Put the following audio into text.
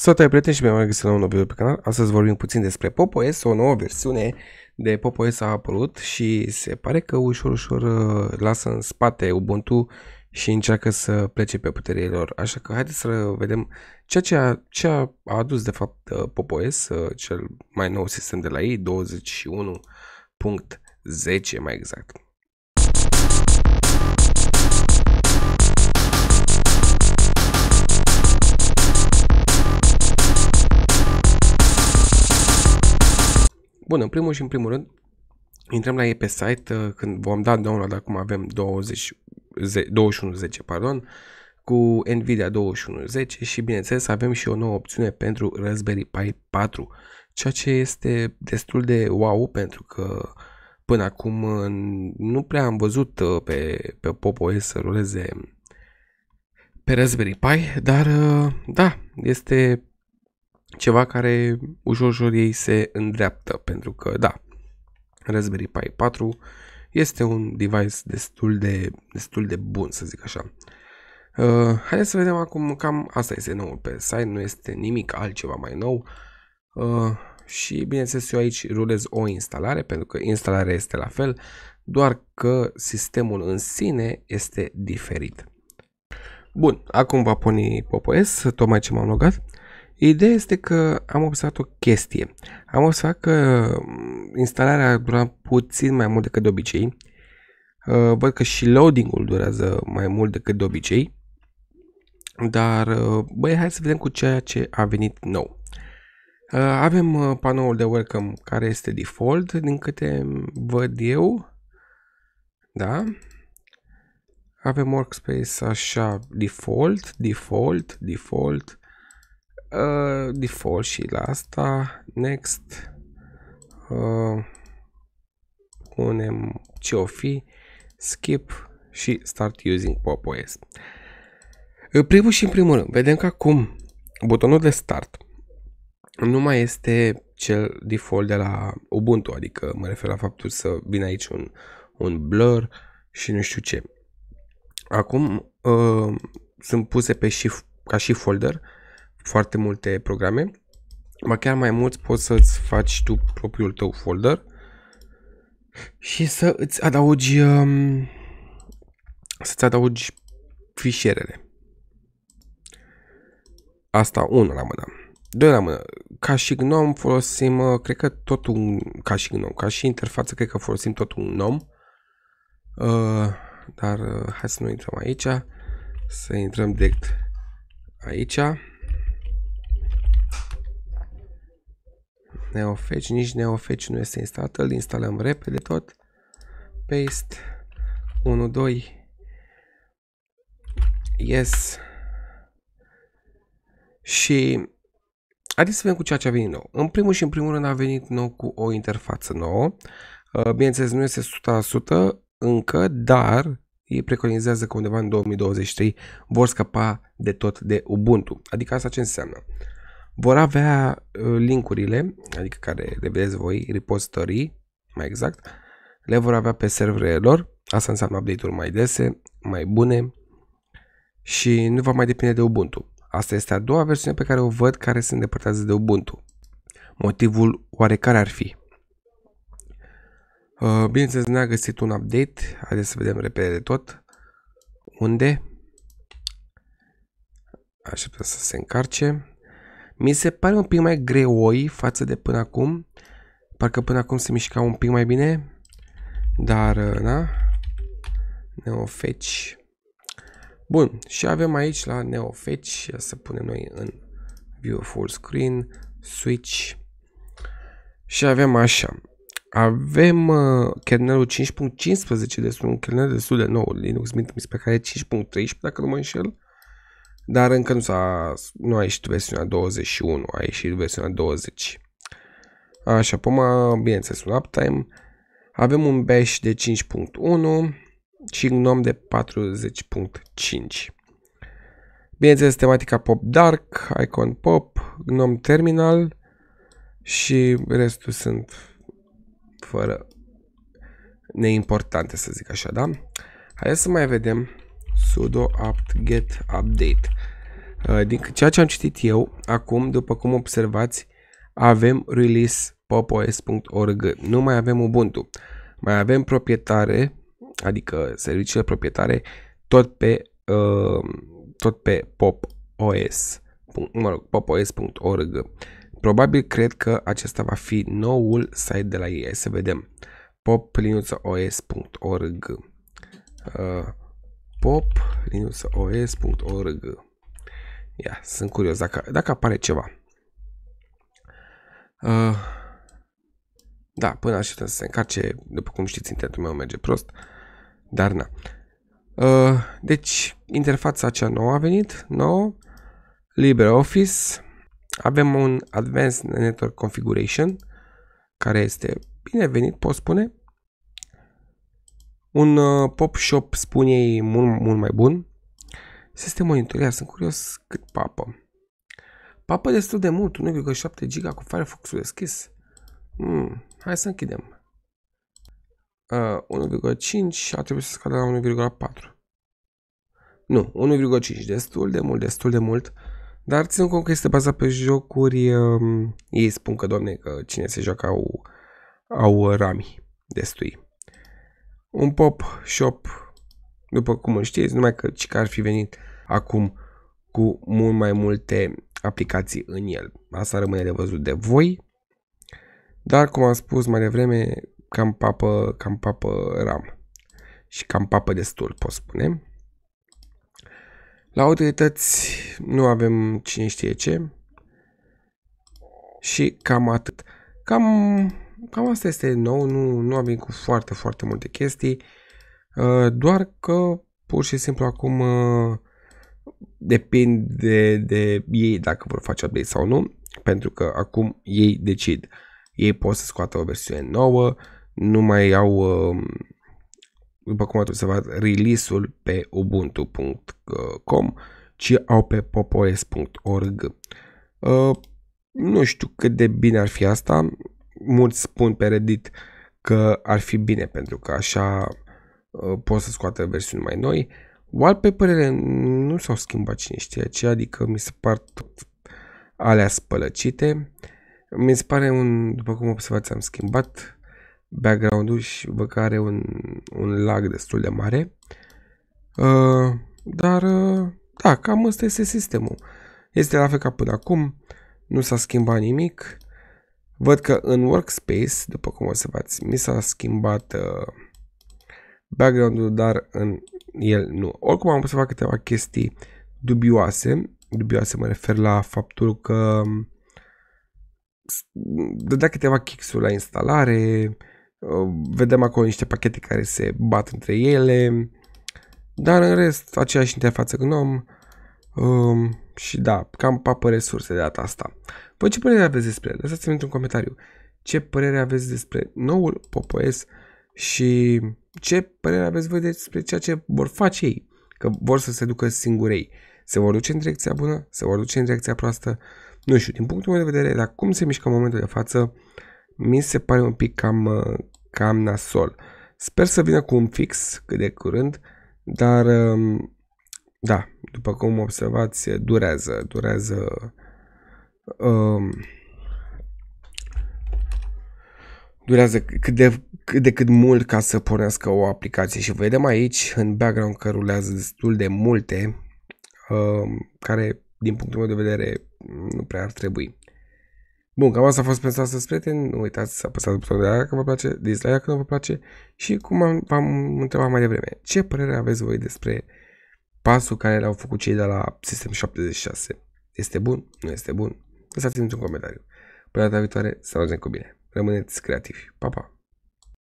Salutare prieteni și bine am găsit la un nou video pe canal. Astăzi vorbim puțin despre Pop OS, o nouă versiune de Pop OS a apărut și se pare că ușor ușor uh, lasă în spate Ubuntu și încearcă să plece pe puterile lor. Așa că haideți să vedem ceea ce a, ce a adus de fapt uh, Pop OS, uh, cel mai nou sistem de la ei, 21.10 mai exact. Bun, în primul și în primul rând, intrăm la ei pe site uh, când vom da download, acum avem 20, 2110, pardon, cu Nvidia 2110 și bineînțeles avem și o nouă opțiune pentru Raspberry Pi 4, ceea ce este destul de wow pentru că până acum uh, nu prea am văzut uh, pe, pe Pop OS să ruleze pe Raspberry Pi, dar da, este ceva care ușor, ușor ei se îndreaptă, pentru că, da, Raspberry Pi 4 este un device destul de, destul de bun, să zic așa. Uh, haideți să vedem acum, cam asta este noul pe site, nu este nimic altceva mai nou. Uh, și bineînțeles eu aici rulez o instalare, pentru că instalarea este la fel, doar că sistemul în sine este diferit. Bun, acum va pune PopOS, tocmai ce m-am logat. Uh, Ideea este că am observat o chestie. Am observat că mm, instalarea a durat puțin mai mult decât de obicei. Uh, văd că și loading-ul durează mai mult decât de obicei. Dar, uh, băi, hai să vedem cu ceea ce a venit nou. Uh, avem panoul de welcome care este default, din câte văd eu. Da? Avem workspace așa, default, default, default, uh, default și la asta, next, uh, punem ce o fi, skip și start using pop OS. În uh, primul și în primul rând, vedem că acum butonul de start nu mai este cel default de la Ubuntu, adică mă refer la faptul să vin aici un, un blur și nu știu ce. Acum uh, sunt puse pe shift, ca și folder foarte multe programe, ba chiar mai mulți poți să-ți faci tu propriul tău folder și să îți adaugi um, să-ți adaugi fișierele. Asta unul la mână. Doi la mână. Ca și GNOME folosim, uh, cred că tot un, ca și GNOME, ca și interfață, cred că folosim tot un GNOME. Uh, dar uh, hai să nu intrăm aici. Să intrăm direct aici. neofetch, nici neofetch nu este instalat, îl instalăm repede tot. Paste 1, 2, yes. Și haideți să vedem cu ceea ce a venit nou. În primul și în primul rând a venit nou cu o interfață nouă. Uh, bineînțeles, nu este 100% încă, dar ei preconizează că undeva în 2023 vor scăpa de tot de Ubuntu. Adică asta ce înseamnă? vor avea uh, linkurile, adică care le vedeți voi, repositorii, mai exact, le vor avea pe serverele lor, asta înseamnă update-uri mai dese, mai bune și nu va mai depinde de Ubuntu. Asta este a doua versiune pe care o văd care se îndepărtează de Ubuntu. Motivul oarecare ar fi. Uh, bineînțeles, ne-a găsit un update, haideți să vedem repede de tot. Unde? Așteptăm să se încarce. Mi se pare un pic mai greoi față de până acum. Parcă până acum se mișcau un pic mai bine. Dar, uh, na, neofeci. Bun, și avem aici la neofeci, să punem noi în view full screen, switch. Și avem așa. Avem uh, kernelul 5.15, destul deci un kernel destul de nou, Linux Mint, mi se pe care 5.13, dacă nu mă înșel dar încă nu, s-a, nu a ieșit versiunea 21, a ieșit versiunea 20. Așa, acum, bineînțeles, un uptime. Avem un bash de 5.1 și un GNOME de 40.5. Bineînțeles, tematica Pop Dark, Icon Pop, GNOME Terminal și restul sunt fără neimportante, să zic așa, da? Hai să mai vedem sudo apt get update. Uh, din ceea ce am citit eu, acum, după cum observați, avem release popos.org. Nu mai avem Ubuntu. Mai avem proprietare, adică serviciile proprietare, tot pe, uh, tot pe popos. Mă rog, popos.org. Probabil cred că acesta va fi noul site de la ei. Să vedem. poplinuțaos.org uh, pop linuxos.org Ia, sunt curios dacă, dacă apare ceva. Uh, da, până așteptăm să se încarce, după cum știți, internetul meu merge prost, dar na. Uh, deci, interfața acea nouă a venit, nouă, LibreOffice, avem un Advanced Network Configuration, care este binevenit, pot spune, un uh, pop shop spune ei mult, mult mai bun. Sistem este monitorează, sunt curios cât papă. Papă destul de mult, 1,7 giga cu Firefox-ul deschis. Hmm, hai să închidem. Uh, 1,5 a trebuit să scadă la 1,4. Nu, 1,5, destul de mult, destul de mult. Dar țin cont că este bazat pe jocuri, uh, ei spun că, doamne, că cine se joacă au, au rami destui un pop shop, după cum îl știți, numai că, că ar fi venit acum cu mult mai multe aplicații în el. Asta rămâne de văzut de voi, dar cum am spus mai devreme, cam papă, cam papă ram și cam papă destul, pot spune. La autorități nu avem cine știe ce și cam atât. Cam cam asta este nou, nu, nu am venit cu foarte, foarte multe chestii, uh, doar că pur și simplu acum uh, depinde de ei dacă vor face update sau nu, pentru că acum ei decid. Ei pot să scoată o versiune nouă, nu mai au, um, după cum ați observat, release-ul pe ubuntu.com, ci au pe popos.org. Uh, nu știu cât de bine ar fi asta, mulți spun pe Reddit că ar fi bine pentru că așa uh, pot să scoată versiuni mai noi. Wallpaperele nu s-au schimbat cine știe ce, adică mi se par tot alea spălăcite. Mi se pare un, după cum observați, am schimbat background-ul și vă că are un, un lag destul de mare. Uh, dar, uh, da, cam ăsta este sistemul. Este la fel ca până acum, nu s-a schimbat nimic. Văd că în Workspace, după cum observați, mi s-a schimbat uh, background-ul, dar în el nu. Oricum am observat câteva chestii dubioase. Dubioase mă refer la faptul că um, dădea câteva kicks-uri la instalare, uh, vedem acolo niște pachete care se bat între ele, dar în rest, aceeași interfață GNOME, Um, și da, cam papă resurse de data asta. Voi păi, ce părere aveți despre? Lăsați-mi într-un comentariu. Ce părere aveți despre noul Popoes și ce părere aveți voi despre ceea ce vor face ei? Că vor să se ducă singurei. Se vor duce în direcția bună? Se vor duce în direcția proastă? Nu știu, din punctul meu de vedere, dar cum se mișcă în momentul de față, mi se pare un pic cam, cam nasol. Sper să vină cu un fix cât de curând, dar um, da, după cum observați, durează, durează um, durează cât de, cât de cât mult ca să pornească o aplicație și vedem aici în background că rulează destul de multe um, care din punctul meu de vedere nu prea ar trebui. Bun, cam asta a fost pentru astăzi, prieteni. Nu uitați să apăsați butonul de like dacă vă place, dislike dacă nu vă place și cum v-am întrebat mai devreme, ce părere aveți voi despre pasul care l-au făcut cei de la System 76. Este bun? Nu este bun? Lăsați-mi un comentariu. Până data viitoare, să ne auzim cu bine. Rămâneți creativi. Pa, pa!